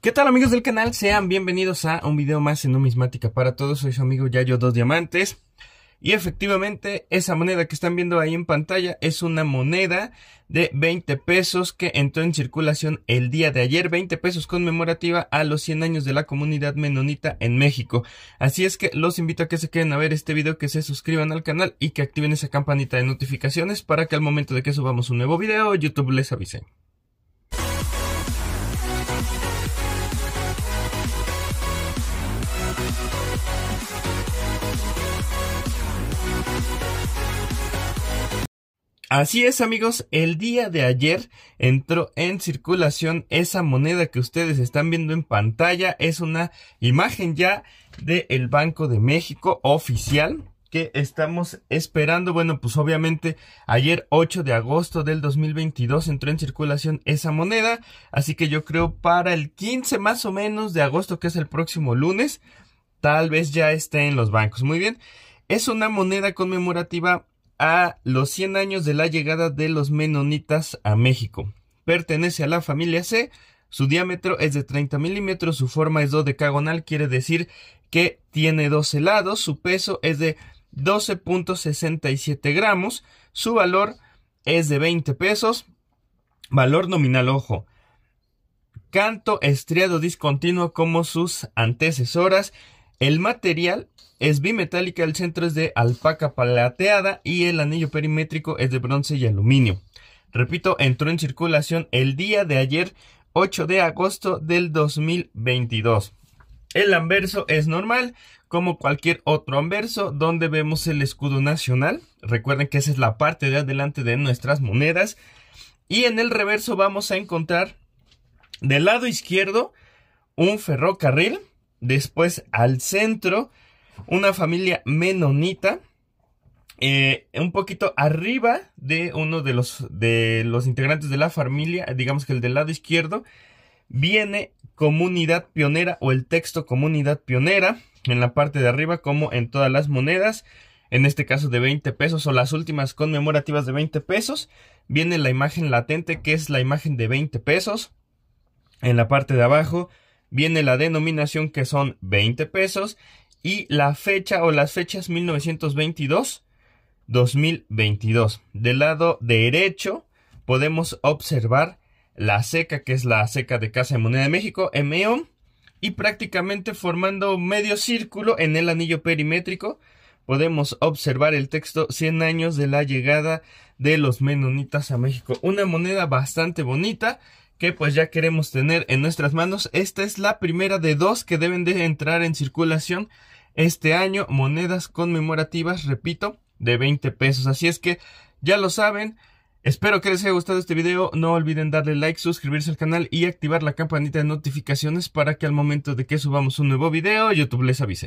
¿Qué tal amigos del canal? Sean bienvenidos a un video más en numismática para todos. Soy su amigo Yayo Dos Diamantes. Y efectivamente, esa moneda que están viendo ahí en pantalla es una moneda de 20 pesos que entró en circulación el día de ayer, 20 pesos conmemorativa a los 100 años de la comunidad menonita en México. Así es que los invito a que se queden a ver este video, que se suscriban al canal y que activen esa campanita de notificaciones para que al momento de que subamos un nuevo video, YouTube les avise. Así es amigos, el día de ayer entró en circulación esa moneda que ustedes están viendo en pantalla, es una imagen ya del Banco de México oficial que estamos esperando. Bueno, pues obviamente ayer 8 de agosto del 2022 entró en circulación esa moneda, así que yo creo para el 15 más o menos de agosto, que es el próximo lunes, tal vez ya esté en los bancos. Muy bien, es una moneda conmemorativa a los 100 años de la llegada de los menonitas a México. Pertenece a la familia C, su diámetro es de 30 milímetros, su forma es dodecagonal, quiere decir que tiene 12 lados, su peso es de 12.67 gramos, su valor es de 20 pesos, valor nominal, ojo. Canto estriado discontinuo como sus antecesoras el material es bimetálica, el centro es de alpaca plateada y el anillo perimétrico es de bronce y aluminio. Repito, entró en circulación el día de ayer, 8 de agosto del 2022. El anverso es normal, como cualquier otro anverso, donde vemos el escudo nacional. Recuerden que esa es la parte de adelante de nuestras monedas. Y en el reverso vamos a encontrar del lado izquierdo un ferrocarril Después al centro, una familia menonita. Eh, un poquito arriba de uno de los, de los integrantes de la familia, digamos que el del lado izquierdo, viene comunidad pionera o el texto comunidad pionera en la parte de arriba como en todas las monedas en este caso de 20 pesos o las últimas conmemorativas de 20 pesos. Viene la imagen latente que es la imagen de 20 pesos. En la parte de abajo viene la denominación que son 20 pesos y la fecha o las fechas 1922 2022. Del lado derecho podemos observar la seca que es la seca de Casa de Moneda de México, MEO, y prácticamente formando medio círculo en el anillo perimétrico podemos observar el texto 100 años de la llegada de los menonitas a México. Una moneda bastante bonita que pues ya queremos tener en nuestras manos. Esta es la primera de dos que deben de entrar en circulación este año, monedas conmemorativas, repito, de 20 pesos. Así es que ya lo saben. Espero que les haya gustado este video, no olviden darle like, suscribirse al canal y activar la campanita de notificaciones para que al momento de que subamos un nuevo video YouTube les avise.